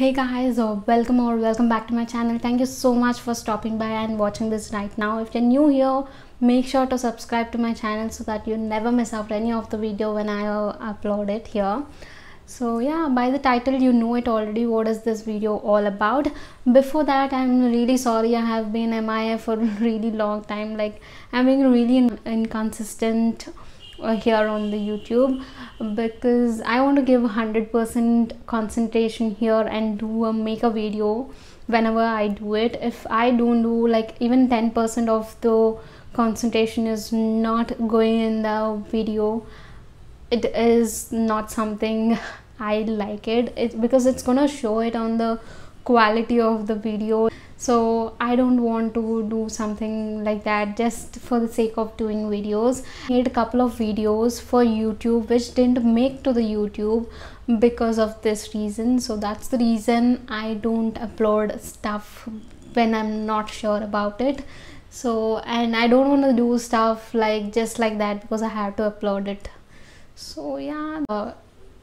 hey guys or uh, welcome or welcome back to my channel thank you so much for stopping by and watching this right now if you're new here make sure to subscribe to my channel so that you never miss out any of the video when i uh, upload it here so yeah by the title you know it already what is this video all about before that i'm really sorry i have been mia for a really long time like i'm being really inconsistent uh, here on the YouTube because I want to give 100% concentration here and do a make a video whenever I do it. If I don't do like even 10% of the concentration is not going in the video, it is not something I like it. It's because it's gonna show it on the quality of the video so I don't want to do something like that just for the sake of doing videos I made a couple of videos for YouTube which didn't make to the YouTube because of this reason so that's the reason I don't upload stuff when I'm not sure about it so and I don't want to do stuff like just like that because I have to upload it so yeah uh,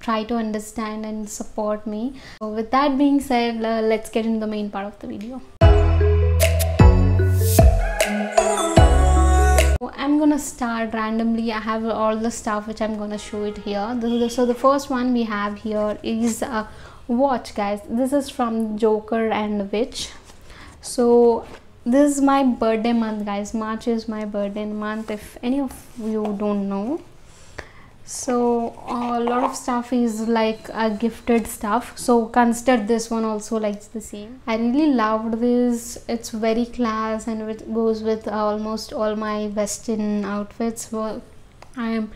try to understand and support me so with that being said uh, let's get into the main part of the video gonna start randomly I have all the stuff which I'm gonna show it here so the first one we have here is a watch guys this is from Joker and Witch so this is my birthday month guys March is my birthday month if any of you don't know so uh, a lot of stuff is like a gifted stuff so consider this one also likes the same i really loved this it's very class and it goes with almost all my western outfits well i am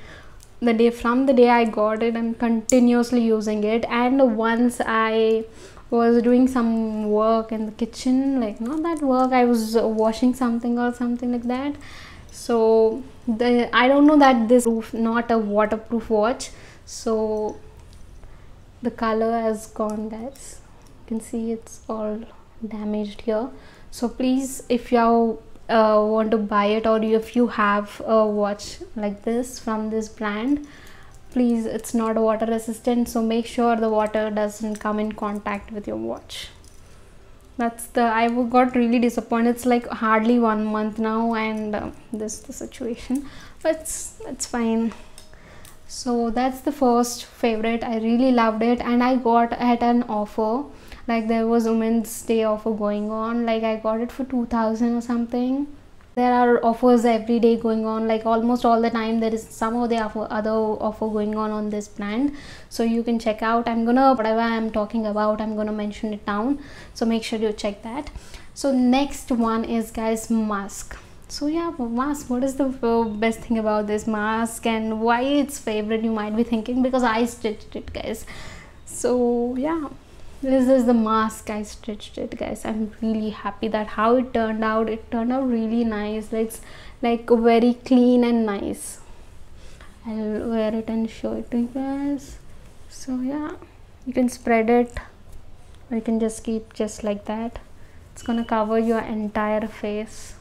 the day from the day i got it i'm continuously using it and once i was doing some work in the kitchen like not that work i was washing something or something like that so the, I don't know that this is not a waterproof watch so the color has gone guys you can see it's all damaged here so please if you uh, want to buy it or if you have a watch like this from this brand please it's not water resistant so make sure the water doesn't come in contact with your watch that's the i got really disappointed it's like hardly one month now and um, this is the situation but it's, it's fine so that's the first favorite i really loved it and i got at an offer like there was women's day offer going on like i got it for 2000 or something there are offers every day going on like almost all the time there is some or the other offer going on on this brand so you can check out i'm gonna whatever i'm talking about i'm gonna mention it down so make sure you check that so next one is guys mask so yeah mask what is the uh, best thing about this mask and why it's favorite you might be thinking because i stitched it guys so yeah this is the mask i stitched it guys i'm really happy that how it turned out it turned out really nice it's like very clean and nice i'll wear it and show it to you guys so yeah you can spread it or you can just keep just like that it's gonna cover your entire face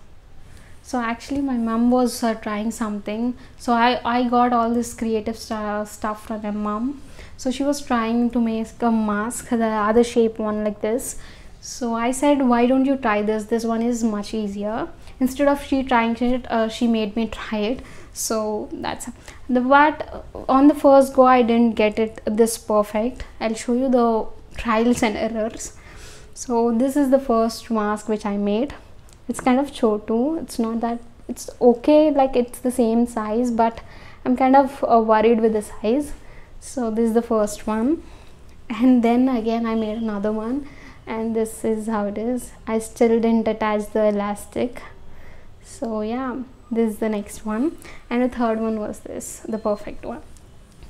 so actually my mom was uh, trying something so i i got all this creative st- stuff from my mom so she was trying to make a mask the other shape one like this so i said why don't you try this this one is much easier instead of she trying it uh, she made me try it so that's the but uh, on the first go i didn't get it this perfect i'll show you the trials and errors so this is the first mask which i made it's kind of chotu it's not that it's okay like it's the same size but I'm kind of uh, worried with the size so this is the first one and then again I made another one and this is how it is I still didn't attach the elastic so yeah this is the next one and the third one was this the perfect one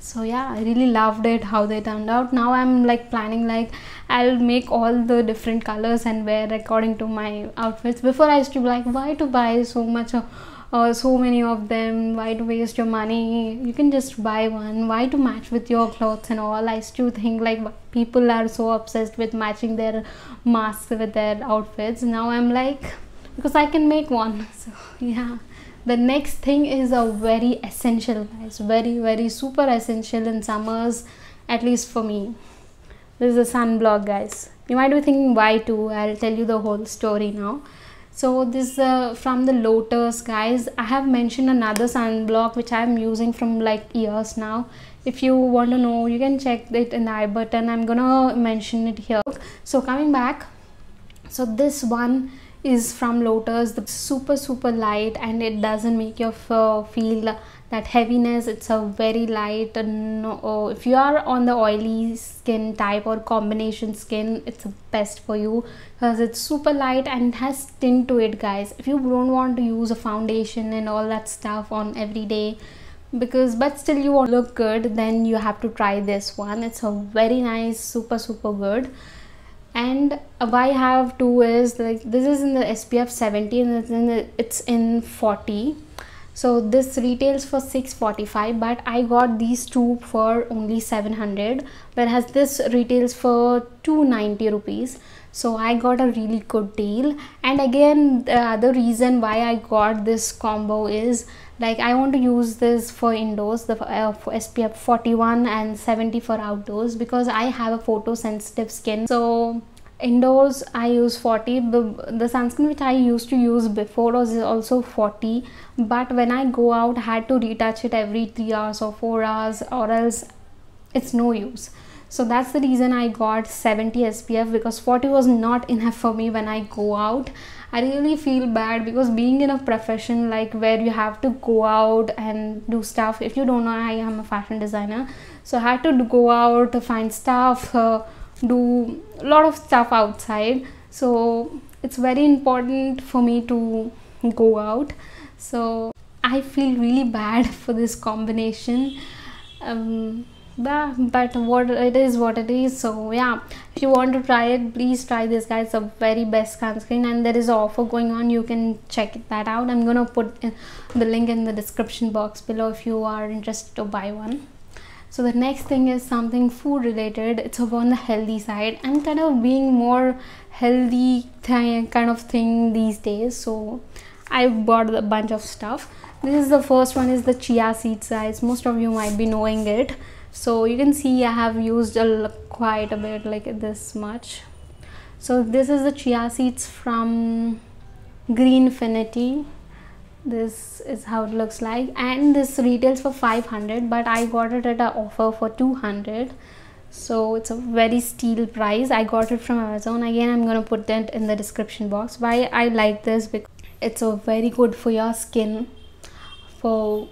so yeah i really loved it how they turned out now i'm like planning like i'll make all the different colors and wear according to my outfits before i used to be like why to buy so much of uh, so many of them why to waste your money you can just buy one why to match with your clothes and all i still think like people are so obsessed with matching their masks with their outfits now i'm like because i can make one so yeah the next thing is a very essential guys very very super essential in summers at least for me this is a sunblock guys you might be thinking why too i'll tell you the whole story now so this uh, from the lotus guys i have mentioned another sunblock which i'm using from like years now if you want to know you can check it in the i button i'm gonna mention it here so coming back so this one is from Lotus. super super light and it doesn't make your uh, feel that heaviness. It's a very light. and uh, if you are on the oily skin type or combination skin, it's best for you because it's super light and has tint to it, guys. If you don't want to use a foundation and all that stuff on every day because but still you want to look good then you have to try this one it's a very nice super super good and why I have two is like this is in the SPF 17 it's in, it's in 40 so this retails for 645 but I got these two for only 700 whereas this retails for 290 rupees so i got a really good deal and again the other reason why i got this combo is like i want to use this for indoors the uh, for spf 41 and 70 for outdoors because i have a photosensitive skin so indoors i use 40 the, the sunscreen which i used to use before was also 40 but when i go out I had to retouch it every three hours or four hours or else it's no use so that's the reason i got 70 spf because 40 was not enough for me when i go out i really feel bad because being in a profession like where you have to go out and do stuff if you don't know i am a fashion designer so i had to go out to find stuff uh, do a lot of stuff outside so it's very important for me to go out so i feel really bad for this combination um, but what it is what it is so yeah if you want to try it please try this guys the very best sunscreen and there is offer going on you can check that out i'm gonna put uh, the link in the description box below if you are interested to buy one so the next thing is something food related it's on the healthy side i'm kind of being more healthy kind of thing these days so i bought a bunch of stuff this is the first one is the chia seed size. most of you might be knowing it so you can see I have used a quite a bit like this much so this is the chia seeds from Greenfinity this is how it looks like and this retails for 500 but I got it at an offer for 200 so it's a very steal price I got it from Amazon again I'm gonna put that in the description box why I like this because it's a very good for your skin for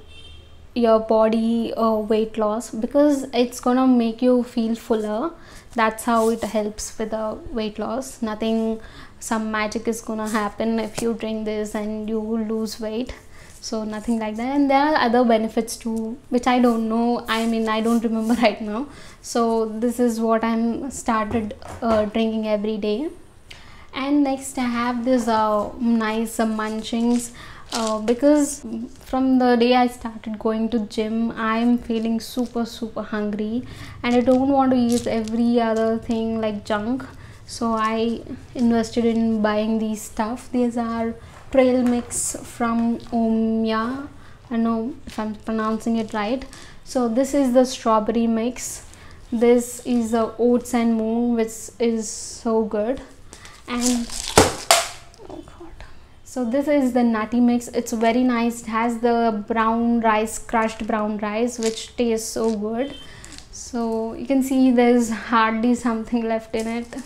your body uh, weight loss because it's gonna make you feel fuller that's how it helps with the weight loss nothing some magic is gonna happen if you drink this and you lose weight so nothing like that and there are other benefits too which i don't know i mean i don't remember right now so this is what i'm started uh, drinking every day and next i have this uh, nice munchings uh, because from the day I started going to gym I'm feeling super super hungry and I don't want to eat every other thing like junk so I invested in buying these stuff these are trail mix from Omya I know if I'm pronouncing it right so this is the strawberry mix this is the oats and moon, which is so good and so this is the nutty mix it's very nice it has the brown rice crushed brown rice which tastes so good so you can see there's hardly something left in it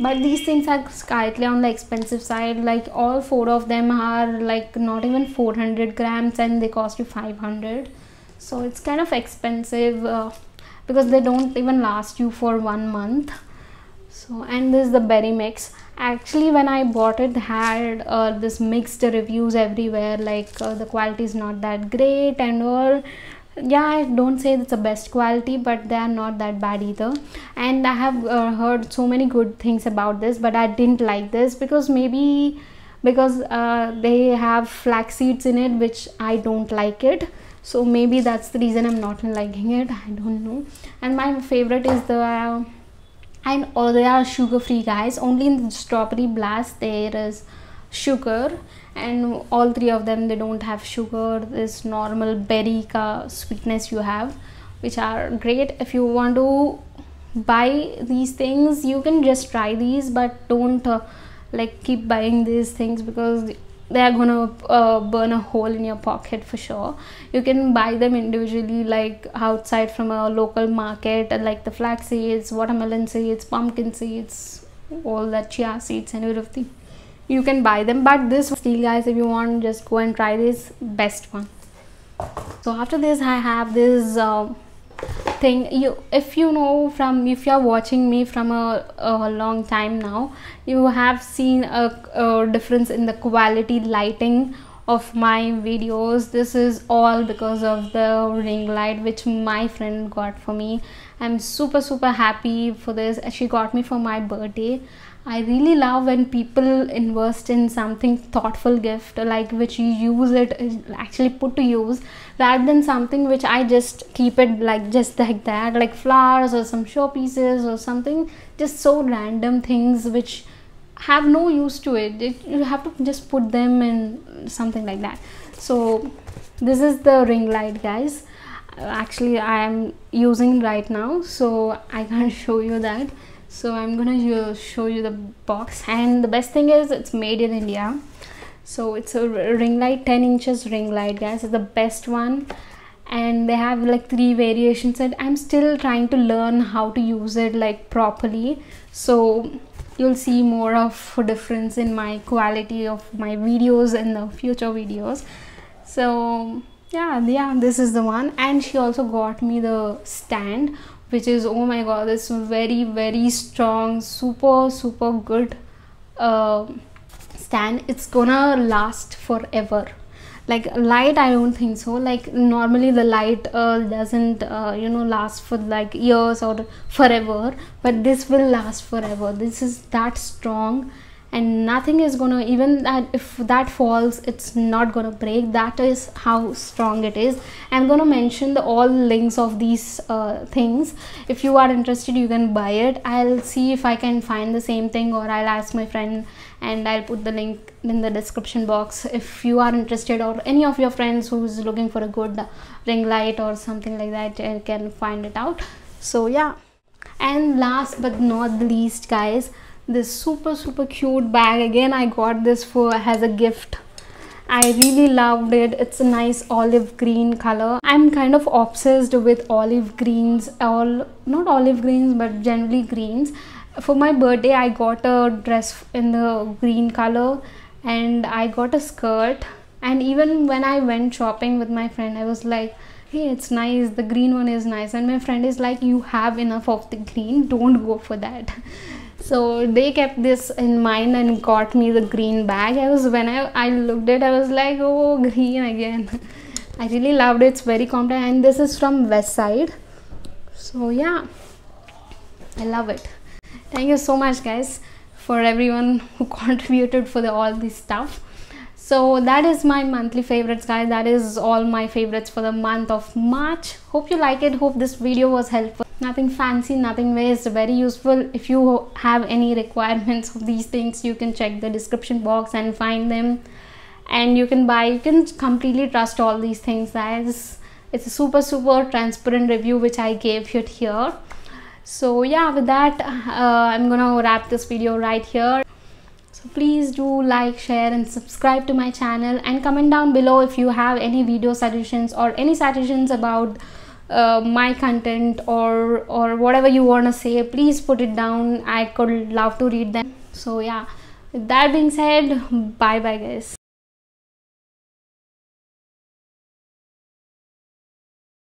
but these things are slightly on the expensive side like all four of them are like not even 400 grams and they cost you 500 so it's kind of expensive uh, because they don't even last you for one month so and this is the berry mix actually when i bought it had uh, this mixed reviews everywhere like uh, the quality is not that great and all yeah i don't say it's the best quality but they are not that bad either and i have uh, heard so many good things about this but i didn't like this because maybe because uh, they have flax seeds in it which i don't like it so maybe that's the reason i'm not liking it i don't know and my favorite is the and all oh, they are sugar free guys only in strawberry blast there is sugar and all three of them they don't have sugar this normal berry ka sweetness you have which are great if you want to buy these things you can just try these but don't uh, like keep buying these things because they are going to uh, burn a hole in your pocket for sure you can buy them individually like outside from a local market like the flax seeds watermelon seeds pumpkin seeds all that chia seeds and everything you can buy them but this steel guys if you want just go and try this best one so after this i have this uh, thing you if you know from if you're watching me from a, a long time now you have seen a, a difference in the quality lighting of my videos this is all because of the ring light which my friend got for me i'm super super happy for this she got me for my birthday I really love when people invest in something thoughtful gift like which you use it uh, actually put to use rather than something which I just keep it like just like that like flowers or some showpieces or something just so random things which have no use to it. it you have to just put them in something like that so this is the ring light guys uh, actually I am using right now so I can't show you that so i'm gonna show you the box and the best thing is it's made in india so it's a ring light 10 inches ring light guys it's the best one and they have like three variations and i'm still trying to learn how to use it like properly so you'll see more of difference in my quality of my videos in the future videos so yeah yeah this is the one and she also got me the stand which is oh my god it's very very strong super super good uh, stand it's gonna last forever like light i don't think so like normally the light uh, doesn't uh, you know last for like years or forever but this will last forever this is that strong and nothing is gonna even that if that falls it's not gonna break that is how strong it is i'm gonna mention the all links of these uh, things if you are interested you can buy it i'll see if i can find the same thing or i'll ask my friend and i'll put the link in the description box if you are interested or any of your friends who's looking for a good ring light or something like that you uh, can find it out so yeah and last but not least guys this super super cute bag again i got this for as a gift i really loved it it's a nice olive green color i'm kind of obsessed with olive greens all not olive greens but generally greens for my birthday i got a dress in the green color and i got a skirt and even when i went shopping with my friend i was like hey it's nice the green one is nice and my friend is like you have enough of the green don't go for that so they kept this in mind and got me the green bag i was when i, I looked at i was like oh green again i really loved it it's very compact and this is from west side so yeah i love it thank you so much guys for everyone who contributed for the, all this stuff so that is my monthly favorites guys that is all my favorites for the month of march hope you like it hope this video was helpful nothing fancy nothing waste very useful if you have any requirements of these things you can check the description box and find them and you can buy you can completely trust all these things guys it's a super super transparent review which i gave it here so yeah with that uh, i'm gonna wrap this video right here so please do like share and subscribe to my channel and comment down below if you have any video suggestions or any suggestions about uh, my content or or whatever you want to say please put it down i could love to read them so yeah that being said bye bye guys